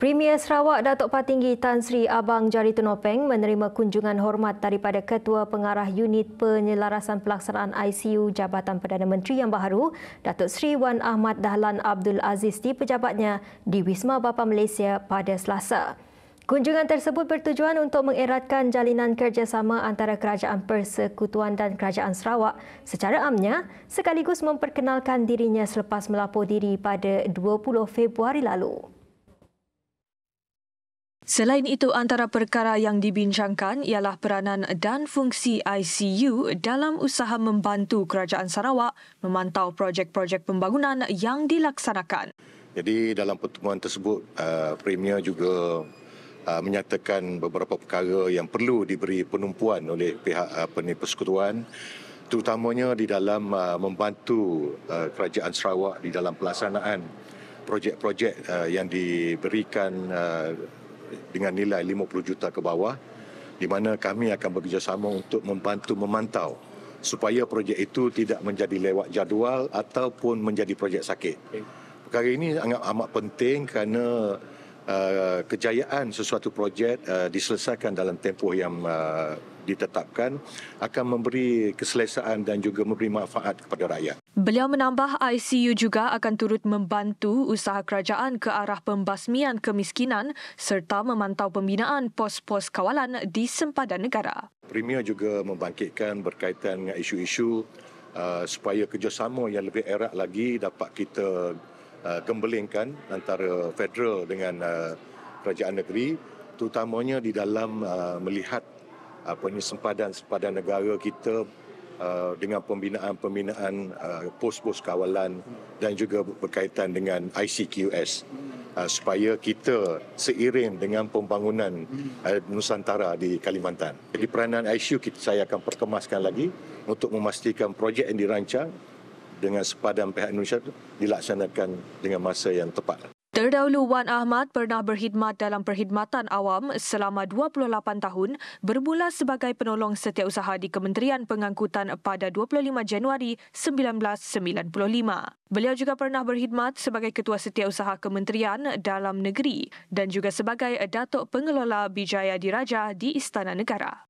Premier Sarawak Datuk Patinggi Tan Sri Abang Jari Tunopeng menerima kunjungan hormat daripada Ketua Pengarah Unit Penyelarasan Pelaksanaan ICU Jabatan Perdana Menteri yang baru, Datuk Sri Wan Ahmad Dahlan Abdul Aziz di pejabatnya di Wisma Bapa Malaysia pada Selasa. Kunjungan tersebut bertujuan untuk mengeratkan jalinan kerjasama antara Kerajaan Persekutuan dan Kerajaan Sarawak secara amnya sekaligus memperkenalkan dirinya selepas melapor diri pada 20 Februari lalu. Selain itu, antara perkara yang dibincangkan ialah peranan dan fungsi ICU dalam usaha membantu Kerajaan Sarawak memantau projek-projek pembangunan yang dilaksanakan. Jadi dalam pertemuan tersebut, uh, Premier juga uh, menyatakan beberapa perkara yang perlu diberi penumpuan oleh pihak apa uh, persekutuan terutamanya di dalam membantu kerajaan Sarawak di dalam pelaksanaan projek-projek yang diberikan dengan nilai 50 juta ke bawah di mana kami akan bekerjasama untuk membantu memantau supaya projek itu tidak menjadi lewat jadual ataupun menjadi projek sakit. Perkara ini sangat amat penting kerana uh, kejayaan sesuatu projek uh, diselesaikan dalam tempoh yang uh, ditetapkan akan memberi keselesaan dan juga memberi manfaat kepada rakyat. Beliau menambah ICU juga akan turut membantu usaha kerajaan ke arah pembasmian kemiskinan serta memantau pembinaan pos-pos kawalan di sempadan negara. Premier juga membangkitkan berkaitan dengan isu-isu uh, supaya kerjasama yang lebih erat lagi dapat kita uh, gembelingkan antara federal dengan uh, kerajaan negeri terutamanya di dalam uh, melihat apa ini sempadan-sempadan negara kita Uh, dengan pembinaan-pembinaan uh, pos-pos kawalan dan juga berkaitan dengan ICQS uh, supaya kita seiring dengan pembangunan Nusantara di Kalimantan. Jadi peranan ICU kita, saya akan perkemaskan lagi untuk memastikan projek yang dirancang dengan sepadan pihak Indonesia itu dilaksanakan dengan masa yang tepat. Terdahulu Wan Ahmad pernah berkhidmat dalam perkhidmatan awam selama 28 tahun bermula sebagai penolong setiausaha di Kementerian Pengangkutan pada 25 Januari 1995. Beliau juga pernah berkhidmat sebagai Ketua Setiausaha Kementerian Dalam Negeri dan juga sebagai Datuk Pengelola Bijaya Diraja di Istana Negara.